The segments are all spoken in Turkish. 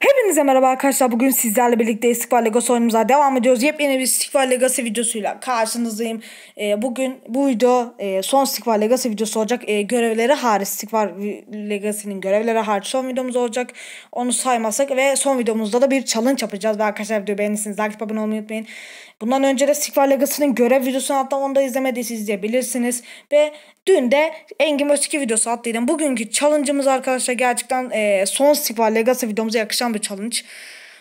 Hepinize merhaba arkadaşlar. Bugün sizlerle birlikte İstikbal Legası oyunumuza devam ediyoruz. Yepyeni bir İstikbal Legası videosuyla karşınızdayım. E, bugün bu video e, son İstikbal Legası videosu olacak. E, görevleri hariç İstikbal Legası'nın görevleri hariç son videomuz olacak. Onu saymasak ve son videomuzda da bir challenge yapacağız. Ve arkadaşlar videoyu beğenirsiniz. Like abone olmayı unutmayın. Bundan önce de İstikbal Legası'nın görev videosunu hatta onu da izlemediyseniz izleyebilirsiniz. Ve dün de Engin Öztürk'ü videosu attıydım. Bugünkü challenge'ımız arkadaşlar gerçekten e, son İstikbal Legası videomuza yakışan muhteşem bir challenge.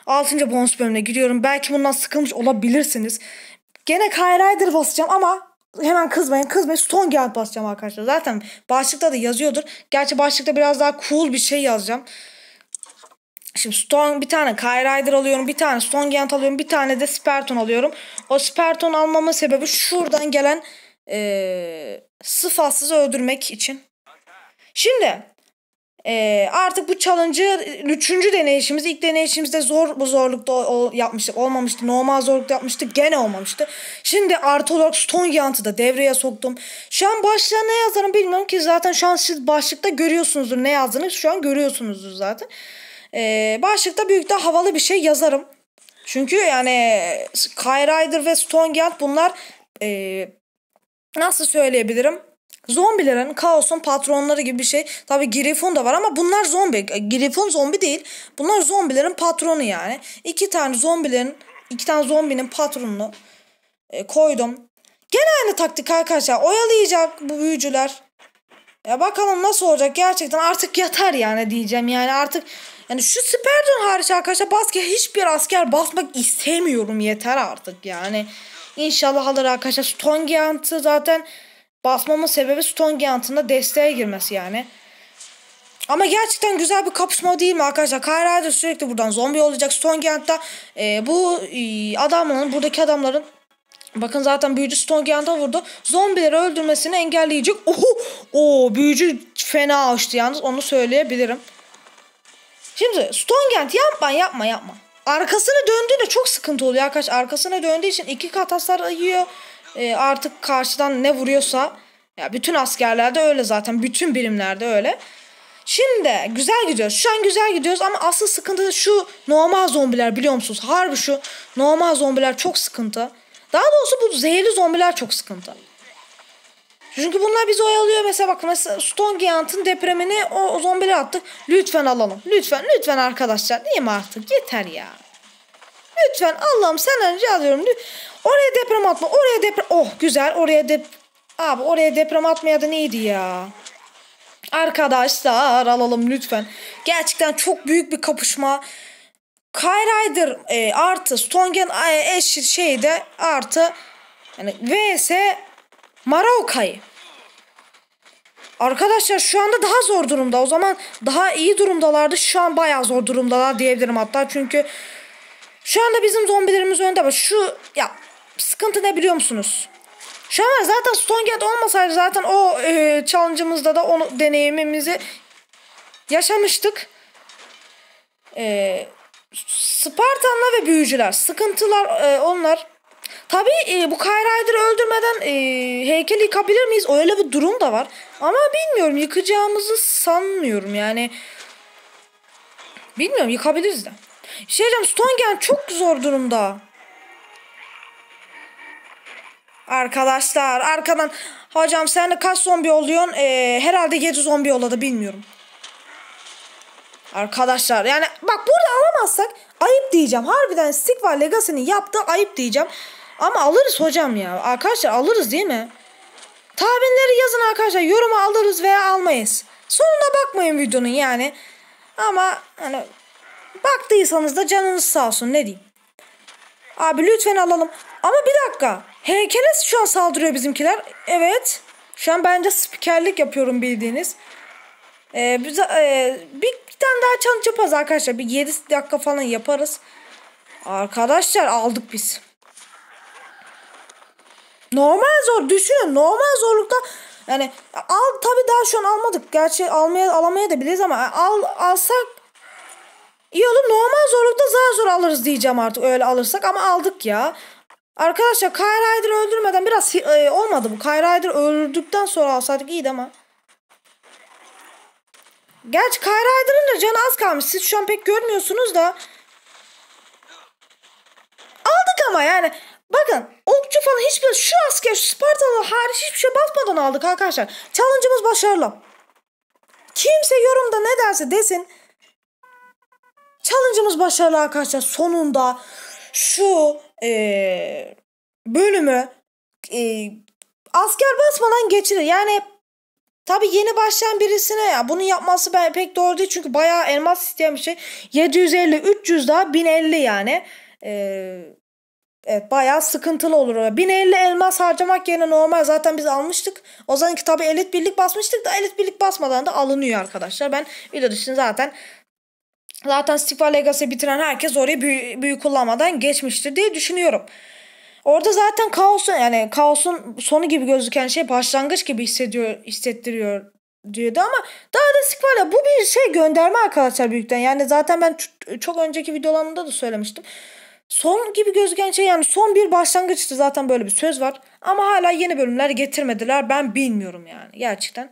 6. bonus bölümüne giriyorum. Belki bundan sıkılmış olabilirsiniz. Gene Kyrider basacağım ama hemen kızmayın. Kızmayın. Stone gel basacağım arkadaşlar. Zaten başlıkta da yazıyordur. Gerçi başlıkta biraz daha cool bir şey yazacağım. Şimdi Stone bir tane Kyrider alıyorum. Bir tane Stone Giant alıyorum. Bir tane de Sperton alıyorum. O Sperton almamın sebebi şuradan gelen ee, sıfatsızı öldürmek için. Şimdi ee, artık bu challenge'ı e, üçüncü deneyişimiz. ilk deneyişimizde zor bu zorlukta o, yapmıştık. Olmamıştı. Normal zorlukta yapmıştık. Gene olmamıştı. Şimdi artı olarak stone yantı da devreye soktum. Şu an başlığa ne yazarım bilmiyorum ki zaten şu an siz başlıkta görüyorsunuzdur ne yazdığını. Şu an görüyorsunuzdur zaten. Ee, başlıkta büyük de havalı bir şey yazarım. Çünkü yani Kyrider ve Stone Yant bunlar e, nasıl söyleyebilirim? Zombilerin kaosun patronları gibi bir şey. Tabi Grifon da var ama bunlar zombi. Grifon zombi değil. Bunlar zombilerin patronu yani. İki tane zombilerin, iki tane zombinin patronunu e, koydum. Gene aynı taktik arkadaşlar. Oyalayacak bu büyücüler. Ya bakalım nasıl olacak gerçekten artık yeter yani diyeceğim yani artık yani şu Sperdon hariç arkadaşlar baskı hiçbir asker basmak istemiyorum yeter artık yani. İnşallah alır arkadaşlar. Stongiant'ı zaten Basmamın sebebi Stone Giant'ın da desteğe girmesi yani. Ama gerçekten güzel bir kapışma değil mi arkadaşlar? Kayra'da sürekli buradan zombi olacak. Stone Stonegant'ta e, bu e, adamların, buradaki adamların Bakın zaten büyücü Stone Giant'a vurdu. Zombileri öldürmesini engelleyecek. Oho! o büyücü fena açtı yalnız onu söyleyebilirim. Şimdi Stone Giant yapma yapma yapma. Arkasını döndüğünde çok sıkıntı oluyor arkadaş. Arkasına döndüğü için iki kat hasar yiyor e, artık karşıdan ne vuruyorsa ya bütün askerlerde öyle zaten bütün birimlerde öyle. Şimdi güzel gidiyoruz. Şu an güzel gidiyoruz ama asıl sıkıntı şu normal zombiler biliyor musunuz? Harbi şu normal zombiler çok sıkıntı. Daha doğrusu bu zehirli zombiler çok sıkıntı. Çünkü bunlar bizi oyalıyor. Mesela bak mesela Stone Stonegant'ın depremini o, o zombiler attık. Lütfen alalım. Lütfen lütfen arkadaşlar. Değil mi artık? Yeter ya. Lütfen Allah'ım senden rica ediyorum. Oraya deprem atma. Oraya deprem. Oh güzel. Oraya dep... Abi oraya deprem atmaya da neydi ya? Arkadaşlar alalım lütfen. Gerçekten çok büyük bir kapışma. Kyle e, artı Stongen e, şeyde artı yani vs Maraukai. Arkadaşlar şu anda daha zor durumda. O zaman daha iyi durumdalardı. Şu an bayağı zor durumdalar diyebilirim hatta. Çünkü şu anda bizim zombilerimiz önde ama şu ya sıkıntı ne biliyor musunuz? Şu an zaten Stonegate olmasaydı zaten o e, challenge'ımızda da onu deneyimimizi yaşamıştık. E, Spartan'la ve büyücüler. Sıkıntılar e, onlar. Tabii e, bu Kyrider'ı öldürmeden e, heykeli yıkabilir miyiz? Öyle bir durum da var. Ama bilmiyorum yıkacağımızı sanmıyorum yani. Bilmiyorum yıkabiliriz de. Şey diyeceğim Stongen çok zor durumda. Arkadaşlar arkadan hocam sen de kaç zombi oluyorsun? Ee, herhalde 7 zombi oladı bilmiyorum. Arkadaşlar yani bak burada alamazsak ayıp diyeceğim. Harbiden Stick var Legacy'nin yaptığı ayıp diyeceğim. Ama alırız hocam ya. Arkadaşlar alırız değil mi? Tahminleri yazın arkadaşlar. Yoruma alırız veya almayız. Sonuna bakmayın videonun yani. Ama hani Baktıysanız da canınız sağ olsun ne diyeyim. Abi lütfen alalım. Ama bir dakika. Heykele şu an saldırıyor bizimkiler. Evet. Şu an bence spikerlik yapıyorum bildiğiniz. Ee, biz, e, bir, tane daha challenge yaparız arkadaşlar. Bir 7 dakika falan yaparız. Arkadaşlar aldık biz. Normal zor düşünün. Normal zorlukta yani al tabi daha şu an almadık. Gerçi almaya alamaya da biliriz ama al alsak İyi oğlum normal zorlukta zar zor alırız diyeceğim artık öyle alırsak ama aldık ya. Arkadaşlar Kyle öldürmeden biraz e, olmadı bu. Kyle öldürdükten sonra alsaydık iyiydi ama. Gerçi Kyle Ryder'ın da canı az kalmış. Siz şu an pek görmüyorsunuz da. Aldık ama yani. Bakın okçu falan hiçbir şu asker şu Spartalı hariç hiçbir şey basmadan aldık arkadaşlar. Challenge'ımız başarılı. Kimse yorumda ne derse desin. Challenge'ımız başarılı arkadaşlar. Sonunda şu e, bölümü e, asker basmadan geçirir. Yani Tabi yeni başlayan birisine ya bunu yapması ben pek doğru değil çünkü bayağı elmas isteyen bir şey. 750 300 daha 1050 yani. Ee, evet bayağı sıkıntılı olur o. 1050 elmas harcamak yerine normal zaten biz almıştık. O zaman ki tabi elit birlik basmıştık da elit birlik basmadan da alınıyor arkadaşlar. Ben video için zaten Zaten Stifa Legacy bitiren herkes orayı büyü, büyü kullanmadan geçmiştir diye düşünüyorum. Orada zaten kaosun yani kaosun sonu gibi gözüken şey başlangıç gibi hissediyor hissettiriyor diyordu ama daha da sık bu bir şey gönderme arkadaşlar büyükten. Yani zaten ben çok önceki videolarımda da söylemiştim. Son gibi gözüken şey yani son bir başlangıçtı zaten böyle bir söz var. Ama hala yeni bölümler getirmediler. Ben bilmiyorum yani gerçekten.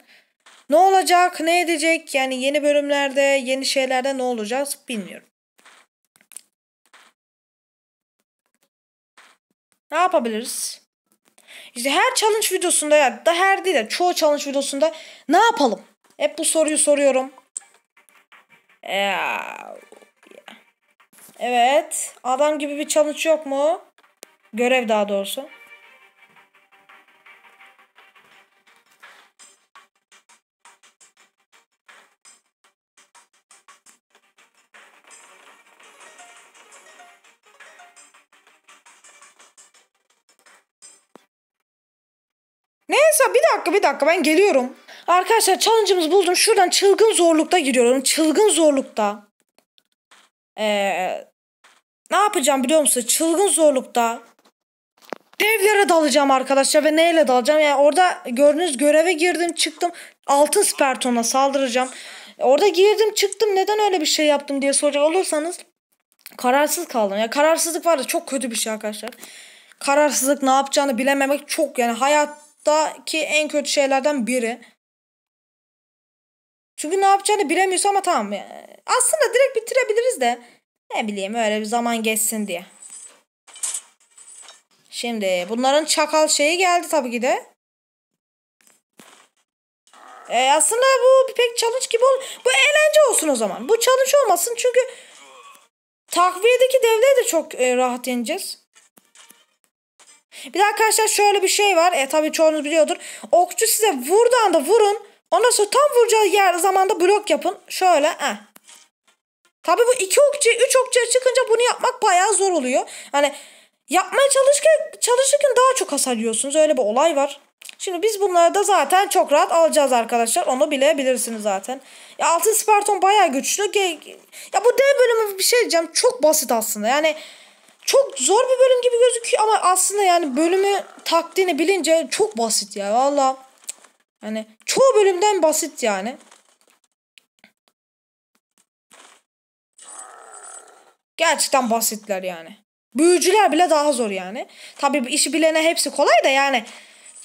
Ne olacak, ne edecek? Yani yeni bölümlerde, yeni şeylerde ne olacağız bilmiyorum. Ne yapabiliriz? İşte her challenge videosunda ya da her değil de çoğu challenge videosunda ne yapalım? Hep bu soruyu soruyorum. Ee, evet. Adam gibi bir challenge yok mu? Görev daha doğrusu. Neyse bir dakika bir dakika ben geliyorum. Arkadaşlar challenge'ımızı buldum. Şuradan çılgın zorlukta giriyorum. Çılgın zorlukta. Ee, ne yapacağım biliyor musunuz? Çılgın zorlukta devlere dalacağım arkadaşlar ve neyle dalacağım? Yani orada gördüğünüz göreve girdim çıktım. Altın spertona saldıracağım. Orada girdim çıktım neden öyle bir şey yaptım diye soracak olursanız kararsız kaldım. Ya yani kararsızlık var da çok kötü bir şey arkadaşlar. Kararsızlık ne yapacağını bilememek çok yani hayat ki en kötü şeylerden biri. Çünkü ne yapacağını bilemiyorsun ama tamam. E, aslında direkt bitirebiliriz de. Ne bileyim öyle bir zaman geçsin diye. Şimdi bunların çakal şeyi geldi tabii ki de. E, aslında bu pek challenge gibi ol. Bu eğlence olsun o zaman. Bu challenge olmasın çünkü takviyedeki devlere de çok e, rahat ineceğiz. Bir de arkadaşlar şöyle bir şey var. E tabi çoğunuz biliyordur. Okçu size vurduğunda vurun. Ondan sonra tam vuracağı yer zamanda blok yapın. Şöyle. Eh. Tabi bu iki okçu, üç okçu çıkınca bunu yapmak bayağı zor oluyor. Hani yapmaya çalışırken, çalışırken daha çok hasarlıyorsunuz Öyle bir olay var. Şimdi biz bunları da zaten çok rahat alacağız arkadaşlar. Onu bilebilirsiniz zaten. Ya altın Sparton bayağı güçlü. Ya bu D bölümü bir şey diyeceğim. Çok basit aslında. Yani çok zor bir bölüm gibi gözüküyor ama aslında yani bölümü taktiğini bilince çok basit ya valla. Yani çoğu bölümden basit yani. Gerçekten basitler yani. Büyücüler bile daha zor yani. Tabi işi bilene hepsi kolay da yani.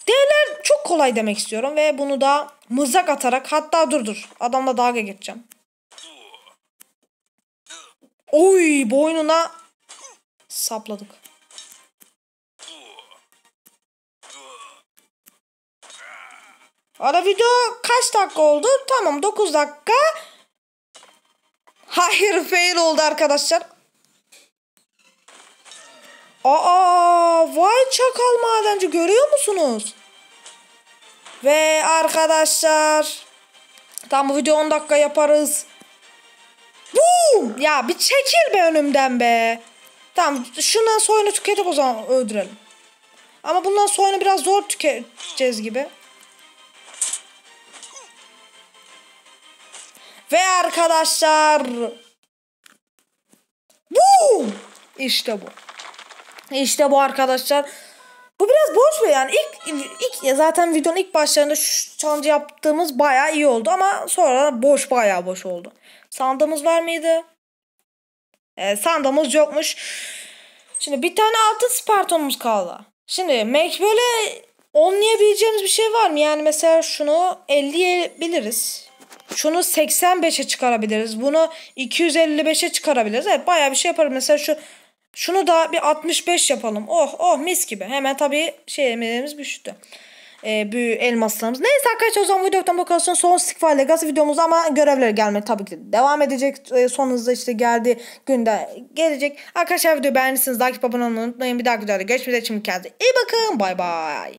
Diğerler çok kolay demek istiyorum ve bunu da mızrak atarak hatta dur dur adamla dalga geçeceğim. Oy boynuna sapladık. Ara video kaç dakika oldu? Tamam 9 dakika. Hayır fail oldu arkadaşlar. Aa vay çakal madenci görüyor musunuz? Ve arkadaşlar tam bu video 10 dakika yaparız. Boom! Ya bir çekil be önümden be. Tamam şundan soyunu tüketip o zaman öldürelim. Ama bundan soyunu biraz zor tüketeceğiz gibi. Ve arkadaşlar. Bu. İşte bu. İşte bu arkadaşlar. Bu biraz boş mu yani? İlk, ilk zaten videonun ilk başlarında şu challenge yaptığımız baya iyi oldu ama sonra boş baya boş oldu. Sandığımız var mıydı? e, sandığımız yokmuş. Şimdi bir tane altın Sparton'umuz kaldı. Şimdi mek böyle onlayabileceğimiz bir şey var mı? Yani mesela şunu 50'ye biliriz. Şunu 85'e çıkarabiliriz. Bunu 255'e çıkarabiliriz. Evet bayağı bir şey yaparım. Mesela şu şunu da bir 65 yapalım. Oh oh mis gibi. Hemen tabii şeylerimiz düştü e, büyü elmaslarımız. Neyse arkadaşlar o zaman videodan bakarsan son istikfalle gaz videomuz ama görevler gelmedi tabii ki devam edecek. E, son hızda işte geldi günde gelecek. Arkadaşlar videoyu beğendiyseniz like abone olmayı unutmayın. Bir dahaki videoda görüşmek üzere. Şimdi kendinize iyi bakın. Bay bay.